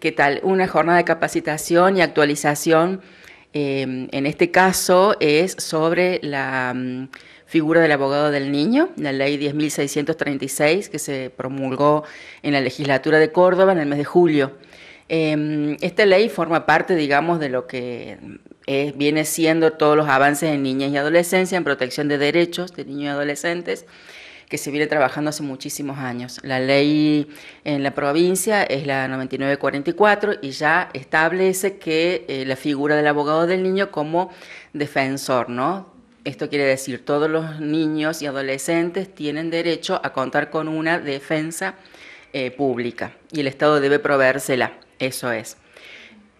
¿Qué tal? Una jornada de capacitación y actualización, em, en este caso, es sobre la mm, figura del abogado del niño, la ley 10.636 que se promulgó en la legislatura de Córdoba en el mes de julio. Em, esta ley forma parte, digamos, de lo que mm, viene siendo todos los avances en niñas y adolescencia, en protección de derechos de niños y adolescentes que se viene trabajando hace muchísimos años. La ley en la provincia es la 9944 y ya establece que eh, la figura del abogado del niño como defensor, ¿no? Esto quiere decir, todos los niños y adolescentes tienen derecho a contar con una defensa eh, pública y el Estado debe proveérsela, eso es.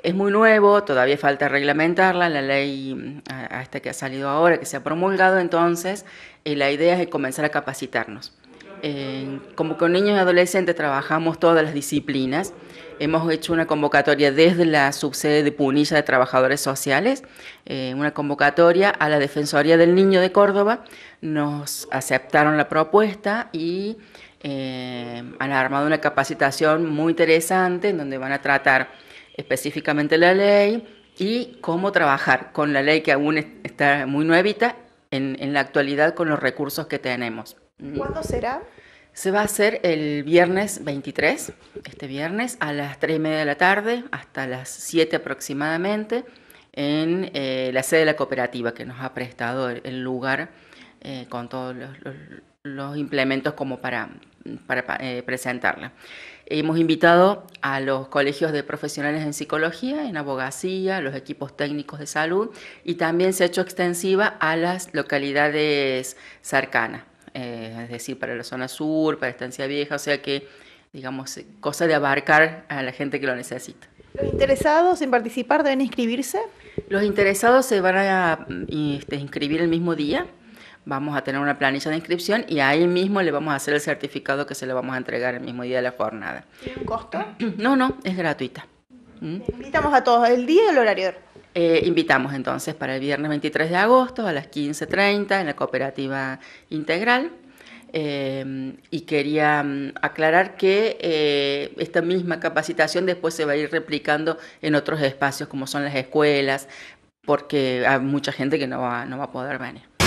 Es muy nuevo, todavía falta reglamentarla, la ley mm, esta que ha salido ahora, que se ha promulgado, entonces eh, la idea es comenzar a capacitarnos. como con niños y adolescentes trabajamos todas las disciplinas. Hemos hecho una convocatoria desde la subsede de Punilla de Trabajadores Sociales, eh, una convocatoria a la Defensoría del Niño de Córdoba. Nos aceptaron la propuesta y eh, han armado una capacitación muy interesante en donde van a tratar específicamente la ley y cómo trabajar con la ley que aún está muy nuevita en, en la actualidad con los recursos que tenemos. Mm. ¿Cuándo será? Se va a hacer el viernes 23, este viernes, a las 3 y media de la tarde, hasta las 7 aproximadamente, en eh, la sede de la cooperativa que nos ha prestado el lugar eh, con todos los, implementos como para, para eh, presentarla. Hemos invitado a los colegios de profesionales en psicología, en abogacía, los equipos técnicos de salud y también se ha hecho extensiva a las localidades cercanas, eh, es decir, para la zona sur, para Estancia Vieja, o sea que, digamos, cosa de abarcar a la gente que lo necesita. ¿Los interesados en participar deben inscribirse? Los interesados se van a mm, este, inscribir el mismo día vamos a tener una planilla de inscripción y ahí mismo le vamos a hacer el certificado que se le vamos a entregar el mismo día de la jornada. ¿Tiene costo? No, no, es gratuita. ¿Mm? Invitamos a todos, el día y el horario. Eh, invitamos entonces para el viernes 23 de agosto a las 15.30 en la cooperativa integral. Eh, y quería mm, aclarar que eh, esta misma capacitación después se va a ir replicando en otros espacios como son las escuelas, porque hay mucha gente que no va a poder venir.